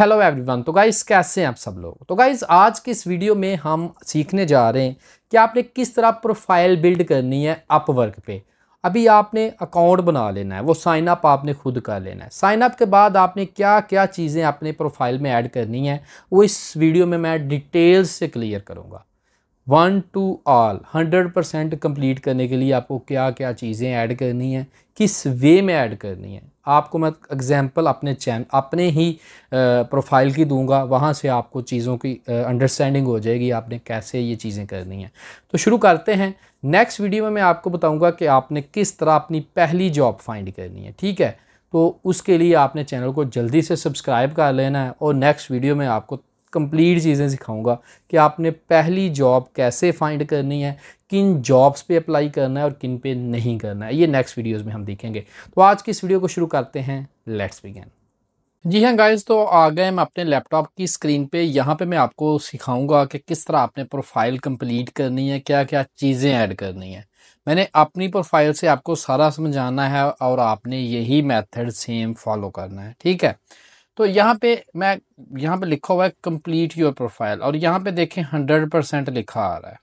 hello everyone तो guys कैसे हैं आप सब लोग तो गाइज आज की इस वीडियो में हम सीखने जा रहे हैं कि आपने किस तरह प्रोफाइल बिल्ड करनी है अपवर्क पे अभी आपने अकाउंट बना लेना है वो साइन अप आपने खुद कर लेना है साइन अप के बाद आपने क्या क्या चीज़ें अपने प्रोफाइल में ऐड करनी है वो इस वीडियो में मैं डिटेल्स से क्लियर करूँगा one two all hundred percent complete करने के लिए आपको क्या क्या चीज़ें ऐड करनी है किस वे में ऐड करनी है आपको मैं एग्जांपल अपने चैन अपने ही प्रोफाइल की दूंगा वहाँ से आपको चीज़ों की अंडरस्टैंडिंग हो जाएगी आपने कैसे ये चीज़ें करनी है तो शुरू करते हैं नेक्स्ट वीडियो में मैं आपको बताऊंगा कि आपने किस तरह अपनी पहली जॉब फाइंड करनी है ठीक है तो उसके लिए आपने चैनल को जल्दी से सब्सक्राइब कर लेना है और नेक्स्ट वीडियो में आपको कंप्लीट चीज़ें सिखाऊंगा कि आपने पहली जॉब कैसे फाइंड करनी है किन जॉब्स पे अप्लाई करना है और किन पे नहीं करना है ये नेक्स्ट वीडियोस में हम देखेंगे तो आज की इस वीडियो को शुरू करते हैं लेट्स बिगेन जी हाँ गाइज तो आ गए हम अपने लैपटॉप की स्क्रीन पे यहाँ पे मैं आपको सिखाऊंगा कि किस तरह आपने प्रोफाइल कंप्लीट करनी है क्या क्या चीज़ें ऐड करनी है मैंने अपनी प्रोफाइल से आपको सारा समझाना है और आपने यही मैथड सेम फॉलो करना है ठीक है तो यहाँ पे मैं यहाँ पे लिखा हुआ है कंप्लीट योर प्रोफाइल और यहाँ पे देखें हंड्रेड परसेंट लिखा आ रहा है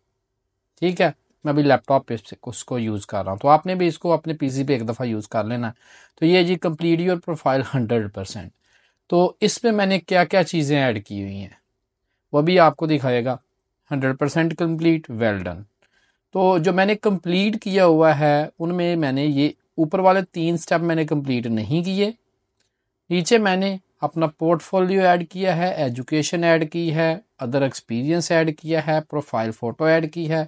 ठीक है मैं अभी लैपटॉप पे उसको यूज़ कर रहा हूँ तो आपने भी इसको अपने पीसी पे एक दफ़ा यूज़ कर लेना तो ये जी complete your profile hundred percent तो इस पर मैंने क्या क्या चीज़ें ऐड की हुई हैं वह भी आपको दिखाएगा hundred percent complete well done तो जो मैंने कंप्लीट किया हुआ है उनमें मैंने ये ऊपर वाले तीन स्टेप मैंने कम्प्लीट नहीं किए नीचे मैंने अपना पोर्टफोलियो ऐड किया है एजुकेशन ऐड की है अदर एक्सपीरियंस ऐड किया है प्रोफाइल फ़ोटो ऐड की है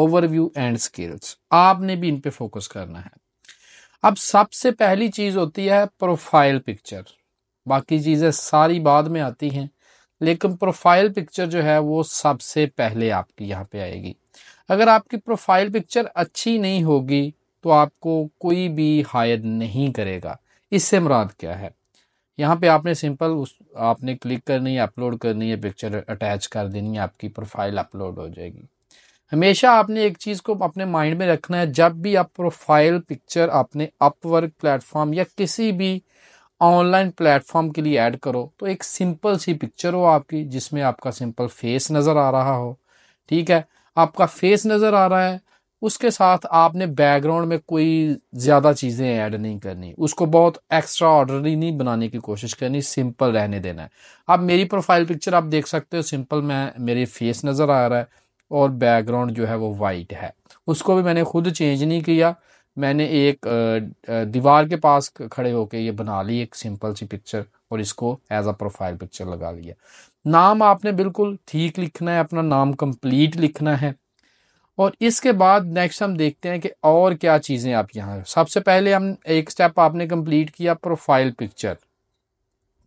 ओवरव्यू एंड स्किल्स आपने भी इन पे फोकस करना है अब सबसे पहली चीज़ होती है प्रोफाइल पिक्चर बाकी चीज़ें सारी बाद में आती हैं लेकिन प्रोफाइल पिक्चर जो है वो सबसे पहले आपकी यहाँ पे आएगी अगर आपकी प्रोफाइल पिक्चर अच्छी नहीं होगी तो आपको कोई भी हायर नहीं करेगा इससे मुराद क्या है यहाँ पे आपने सिंपल उस आपने क्लिक करनी है अपलोड करनी है पिक्चर अटैच कर देनी है आपकी प्रोफाइल अपलोड हो जाएगी हमेशा आपने एक चीज़ को अपने माइंड में रखना है जब भी आप प्रोफाइल पिक्चर अपने अपवर्क प्लेटफॉर्म या किसी भी ऑनलाइन प्लेटफॉर्म के लिए ऐड करो तो एक सिंपल सी पिक्चर हो आपकी जिसमें आपका सिंपल फेस नज़र आ रहा हो ठीक है आपका फेस नज़र आ रहा है उसके साथ आपने बैकग्राउंड में कोई ज़्यादा चीज़ें ऐड नहीं करनी उसको बहुत एक्स्ट्रा ऑर्डरली नहीं बनाने की कोशिश करनी सिंपल रहने देना है अब मेरी प्रोफाइल पिक्चर आप देख सकते हो सिंपल मैं मेरे फेस नज़र आ रहा है और बैकग्राउंड जो है वो वाइट है उसको भी मैंने खुद चेंज नहीं किया मैंने एक दीवार के पास खड़े होकर ये बना ली एक सिंपल सी पिक्चर और इसको एज अ प्रोफाइल पिक्चर लगा लिया नाम आपने बिल्कुल ठीक लिखना है अपना नाम कंप्लीट लिखना है और इसके बाद नेक्स्ट हम देखते हैं कि और क्या चीज़ें आप यहाँ सबसे पहले हम एक स्टेप आपने कंप्लीट किया प्रोफाइल पिक्चर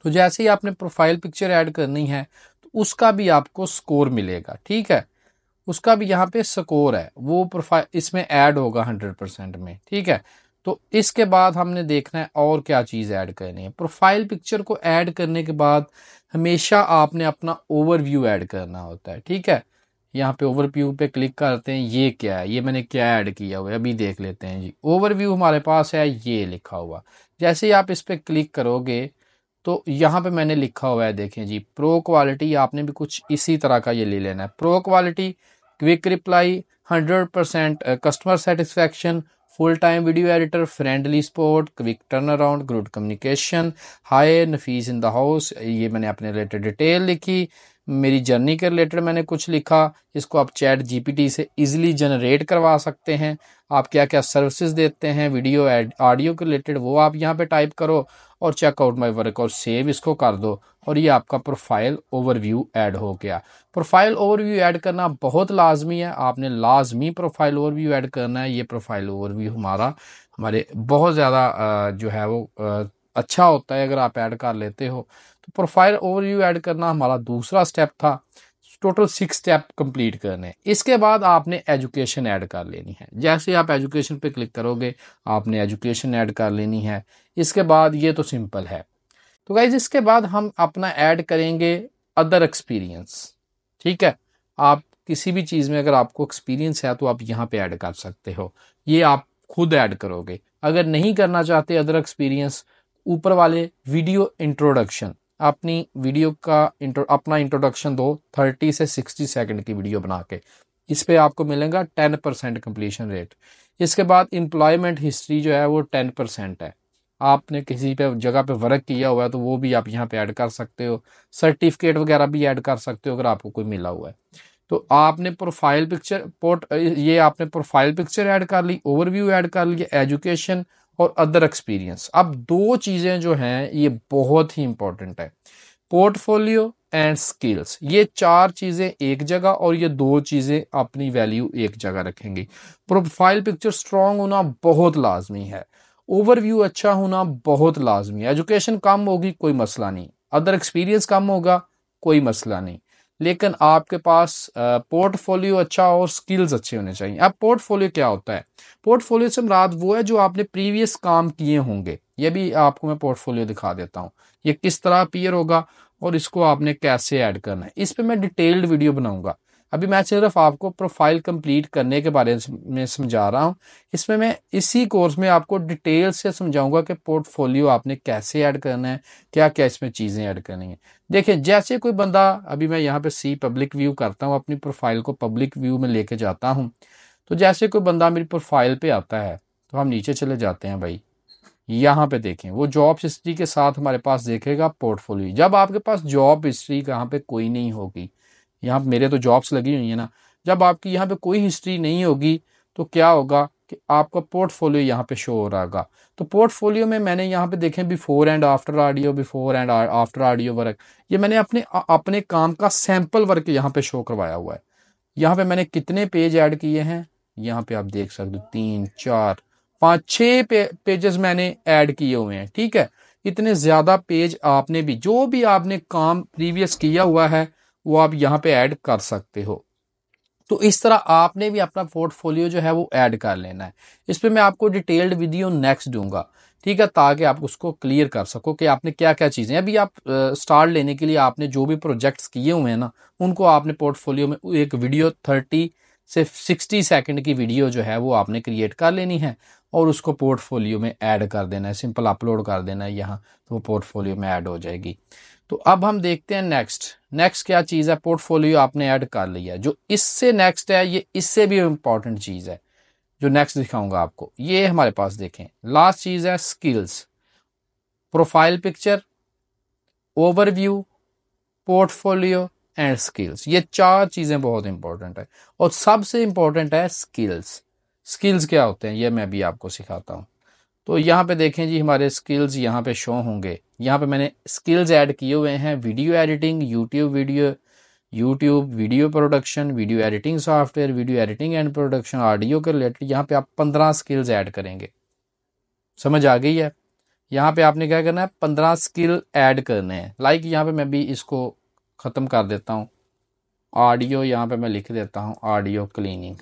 तो जैसे ही आपने प्रोफाइल पिक्चर ऐड करनी है तो उसका भी आपको स्कोर मिलेगा ठीक है उसका भी यहाँ पे स्कोर है वो प्रोफाइल इसमें ऐड होगा हंड्रेड परसेंट में ठीक है तो इसके बाद हमने देखना है और क्या चीज़ ऐड करनी है प्रोफाइल पिक्चर को ऐड करने के बाद हमेशा आपने अपना ओवरव्यू ऐड करना होता है ठीक है यहाँ पे ओवरव्यू पे क्लिक करते हैं ये क्या है ये मैंने क्या ऐड किया हुआ है अभी देख लेते हैं जी ओवरव्यू हमारे पास है ये लिखा हुआ जैसे ही आप इस पर क्लिक करोगे तो यहाँ पे मैंने लिखा हुआ है देखें जी प्रो क्वालिटी आपने भी कुछ इसी तरह का ये ले लेना है pro quality quick reply hundred percent customer satisfaction full time video editor friendly support quick turn around good communication high नफीस इन द हाउस ये मैंने अपने रिलेटेड डिटेल लिखी मेरी जर्नी के रिलेटेड मैंने कुछ लिखा इसको आप चैट जीपीटी से इजीली जनरेट करवा सकते हैं आप क्या क्या सर्विसेज देते हैं वीडियो एड ऑडियो के रिलेटेड वो आप यहाँ पे टाइप करो और चेकआउट माई वर्क और सेव इसको कर दो और ये आपका प्रोफाइल ओवरव्यू ऐड हो गया प्रोफाइल ओवरव्यू ऐड करना बहुत लाजमी है आपने लाजमी प्रोफाइल ओवरव्यू ऐड करना है ये प्रोफाइल ओवरव्यू हमारा हमारे बहुत ज़्यादा जो है वो अच्छा होता है अगर आप ऐड कर लेते हो तो प्रोफाइल ओवरव्यू ऐड करना हमारा दूसरा स्टेप था टोटल सिक्स स्टेप कंप्लीट करने इसके बाद आपने एजुकेशन ऐड कर लेनी है जैसे आप एजुकेशन पे क्लिक करोगे आपने एजुकेशन ऐड कर लेनी है इसके बाद ये तो सिंपल है तो गाइज इसके बाद हम अपना ऐड करेंगे अदर एक्सपीरियंस ठीक है आप किसी भी चीज़ में अगर आपको एक्सपीरियंस है तो आप यहाँ पे ऐड कर सकते हो ये आप खुद ऐड करोगे अगर नहीं करना चाहते अदर एक्सपीरियंस ऊपर वाले वीडियो इंट्रोडक्शन अपनी वीडियो का इंट्रो अपना इंट्रोडक्शन दो थर्टी से सिक्सटी सेकेंड की वीडियो बना के इस पर आपको मिलेगा टेन परसेंट कम्प्लीशन रेट इसके बाद एम्प्लॉयमेंट हिस्ट्री जो है वो टेन परसेंट है आपने किसी पे जगह पे वर्क किया हुआ है तो वो भी आप यहाँ पे ऐड कर सकते हो सर्टिफिकेट वगैरह भी ऐड कर सकते हो अगर आपको कोई मिला हुआ है तो आपने प्रोफाइल पिक्चर पोर्ट ये आपने प्रोफाइल पिक्चर ऐड कर ली ओवरव्यू ऐड कर लिया एजुकेशन और अदर एक्सपीरियंस अब दो चीज़ें जो हैं ये बहुत ही इंपॉर्टेंट है पोर्टफोलियो एंड स्किल्स ये चार चीज़ें एक जगह और ये दो चीज़ें अपनी वैल्यू एक जगह रखेंगी प्रोफाइल पिक्चर स्ट्रांग होना बहुत लाजमी है ओवरव्यू अच्छा होना बहुत लाजमी है एजुकेशन कम होगी कोई मसला नहीं अदर एक्सपीरियंस कम होगा कोई मसला नहीं लेकिन आपके पास पोर्टफोलियो अच्छा हो और स्किल्स अच्छे होने चाहिए अब पोर्टफोलियो क्या होता है पोर्टफोलियो से मराद वो है जो आपने प्रीवियस काम किए होंगे ये भी आपको मैं पोर्टफोलियो दिखा देता हूँ ये किस तरह अपीयर होगा और इसको आपने कैसे ऐड करना है इस पर मैं डिटेल्ड वीडियो बनाऊंगा अभी मैं सिर्फ आपको प्रोफाइल कंप्लीट करने के बारे में समझा रहा हूँ इसमें मैं इसी कोर्स में आपको डिटेल से समझाऊंगा कि पोर्टफोलियो आपने कैसे ऐड करना है क्या क्या इसमें चीज़ें ऐड करनी है देखें जैसे कोई बंदा अभी मैं यहाँ पे सी पब्लिक व्यू करता हूँ अपनी प्रोफाइल को पब्लिक व्यू में लेके जाता हूँ तो जैसे कोई बंदा मेरी प्रोफाइल पर आता है तो हम नीचे चले जाते हैं भाई यहाँ पे देखें वो जॉब हिस्ट्री के साथ हमारे पास देखेगा पोर्टफोलियो जब आपके पास जॉब हिस्ट्री कहाँ पे कोई नहीं होगी यहाँ मेरे तो जॉब्स लगी हुई है ना जब आपकी यहाँ पे कोई हिस्ट्री नहीं होगी तो क्या होगा कि आपका पोर्टफोलियो यहाँ पे शो हो रहा होगा तो पोर्टफोलियो में मैंने यहाँ पे देखें before and after audio before and after audio work ये मैंने अपने अपने काम का सैम्पल वर्क यहाँ पे शो करवाया हुआ है यहाँ पे मैंने कितने पेज ऐड किए हैं यहाँ पे आप देख सकते हो तीन चार पाँच छः पे, पेजेस मैंने ऐड किए हुए हैं ठीक है इतने ज़्यादा पेज आपने भी जो भी आपने काम प्रीवियस किया हुआ है वो आप यहाँ पे ऐड कर सकते हो तो इस तरह आपने भी अपना पोर्टफोलियो जो है वो ऐड कर लेना है इस पर मैं आपको डिटेल्ड वीडियो नेक्स्ट दूंगा ठीक है ताकि आप उसको क्लियर कर सको कि आपने क्या क्या चीज़ें अभी आप स्टार्ट लेने के लिए आपने जो भी प्रोजेक्ट्स किए हुए हैं ना उनको आपने पोर्टफोलियो में एक वीडियो थर्टी से सिक्सटी सेकेंड की वीडियो जो है वो आपने क्रिएट कर लेनी है और उसको पोर्टफोलियो में ऐड कर देना है सिंपल अपलोड कर देना है यहाँ तो वो पोर्टफोलियो में ऐड हो जाएगी तो अब हम देखते हैं नेक्स्ट नेक्स्ट क्या चीज़ है पोर्टफोलियो आपने ऐड कर लिया जो इससे नेक्स्ट है ये इससे भी इंपॉर्टेंट चीज़ है जो नेक्स्ट दिखाऊंगा आपको ये हमारे पास देखें लास्ट चीज़ है skills profile picture overview portfolio and skills ये चार चीज़ें बहुत इंपॉर्टेंट है और सबसे इंपॉर्टेंट है स्किल्स स्किल्स क्या होते हैं ये मैं भी आपको सिखाता हूं तो यहाँ पे देखें जी हमारे स्किल्स यहाँ पे शो होंगे यहाँ पे मैंने स्किल्स ऐड किए हुए हैं video editing YouTube video YouTube video production video editing software video editing and production audio के रिलेटेड यहाँ पे आप पंद्रह स्किल्स ऐड करेंगे समझ आ गई है यहाँ पे आपने क्या करना है पंद्रह स्किल ऐड करने हैं लाइक यहाँ पे मैं भी इसको ख़त्म कर देता हूँ ऑडियो यहाँ पे मैं लिख देता हूँ ऑडियो क्लीनिंग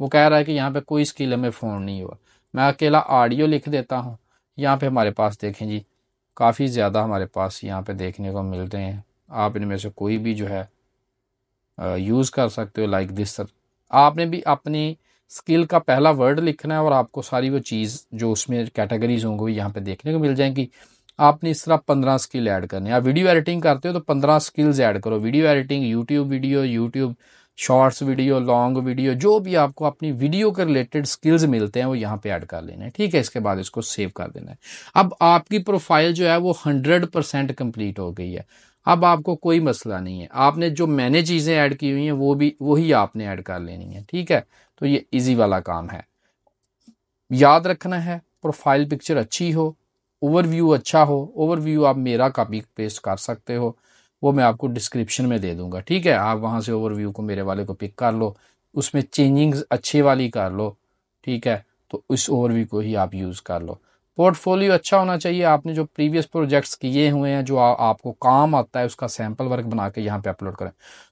वो कह रहा है कि यहाँ पे कोई स्किल हमें फ़ोन नहीं हुआ मैं अकेला ऑडियो लिख देता हूँ यहाँ पे हमारे पास देखें जी काफ़ी ज़्यादा हमारे पास यहाँ पे देखने को मिल रहे हैं आप इनमें से कोई भी जो है यूज़ कर सकते हो लाइक दिस सर आपने भी अपनी स्किल का पहला वर्ड लिखना है और आपको सारी वो चीज़ जो उसमें कैटेगरीज होंगी यहाँ पर देखने को मिल जाएंगी आपने इस तरह पंद्रह स्किल ऐड करने आप वीडियो एडिटिंग करते हो तो पंद्रह स्किल्स ऐड करो video editing YouTube video YouTube shorts video long video जो भी आपको अपनी वीडियो के रिलेटेड स्किल्स मिलते हैं वो यहाँ पे ऐड कर लेना है ठीक है इसके बाद इसको सेव कर देना है अब आपकी प्रोफाइल जो है वो हंड्रेड परसेंट कम्प्लीट हो गई है अब आपको कोई मसला नहीं है आपने जो मैंने चीज़ें ऐड की हुई हैं वो भी वही आपने ऐड कर लेनी है ठीक है तो ये इजी वाला काम है याद रखना है प्रोफाइल पिक्चर अच्छी हो ओवरव्यू अच्छा हो ओवरव्यू आप मेरा कॉपी पेस्ट कर सकते हो वो मैं आपको डिस्क्रिप्शन में दे दूंगा ठीक है आप वहाँ से ओवरव्यू को मेरे वाले को पिक कर लो उसमें चेंजिंग्स अच्छी वाली कर लो ठीक है तो इस ओवरव्यू को ही आप यूज़ कर लो पोर्टफोलियो अच्छा होना चाहिए आपने जो प्रीवियस प्रोजेक्ट्स किए हुए हैं जो आ, आपको काम आता है उसका सैम्पल वर्क बना के यहाँ पर अपलोड करें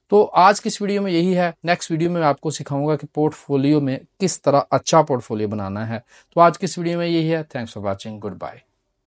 तो आज की इस वीडियो में यही है नेक्स्ट वीडियो में मैं आपको सिखाऊंगा कि पोर्टफोलियो में किस तरह अच्छा पोर्टफोलियो बनाना है तो आज की इस वीडियो में यही है thanks for watching good bye